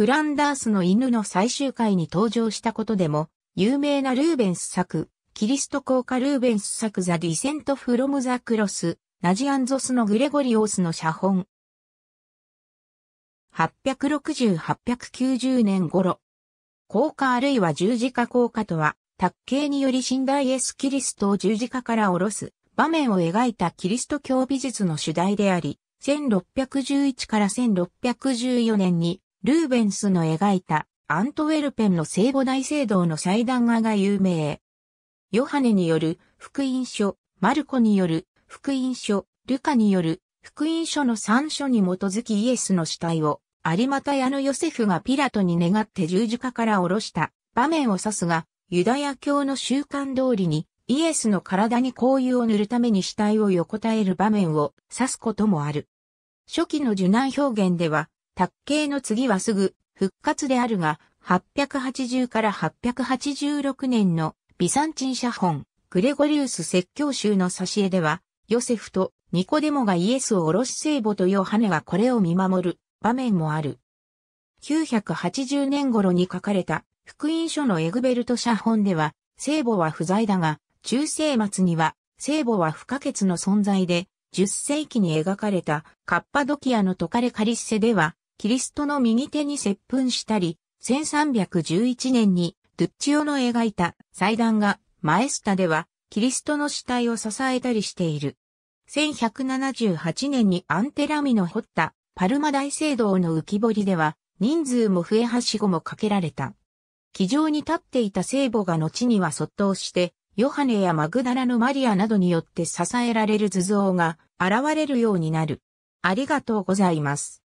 フランダースの犬の最終回に登場したことでも、有名なルーベンス作、キリスト効果ルーベンス作ザ・ディセント・フロム・ザ・クロス、ナジアンゾスのグレゴリオスの写本。860-890年頃。効果あるいは十字架効果とは、卓形により信頼イエス・キリストを十字架から下ろす場面を描いたキリスト教美術の主題であり、1611から1614年にルーベンスの描いたアントウェルペンの聖母大聖堂の祭壇画が有名。ヨハネによる福音書、マルコによる福音書、ルカによる福音書の3書に基づきイエスの死体を有股屋のヨセフがピラトに願って十字架から下ろした場面を指すが、ユダヤ教の習慣通りにイエスの体に香油を塗るために死体を横たえる場面を指すこともある。初期の受難表現では、卓形の次はすぐ復活であるが、880から886年のビサンチン写本、グレゴリウス説教集の挿絵では、ヨセフとニコデモがイエスをおろし聖母とヨハネがこれを見守る場面もある。980年頃に書かれた福音書のエグベルト写本では、聖母は不在だが、中世末には聖母は不可欠の存在で、10世紀に描かれたカッパドキアのトカレカリッセでは、キリストの右手に接吻したり、1311年にドゥッチオの描いた祭壇がマエスタではキリストの死体を支えたりしている。1178年にアンテラミの掘ったパルマ大聖堂の浮き彫りでは人数も増えはしごもかけられた。気上に立っていた聖母が後には卒倒して、ヨハネやマグダラのマリアなどによって支えられる図像が現れるようになる。ありがとうございます。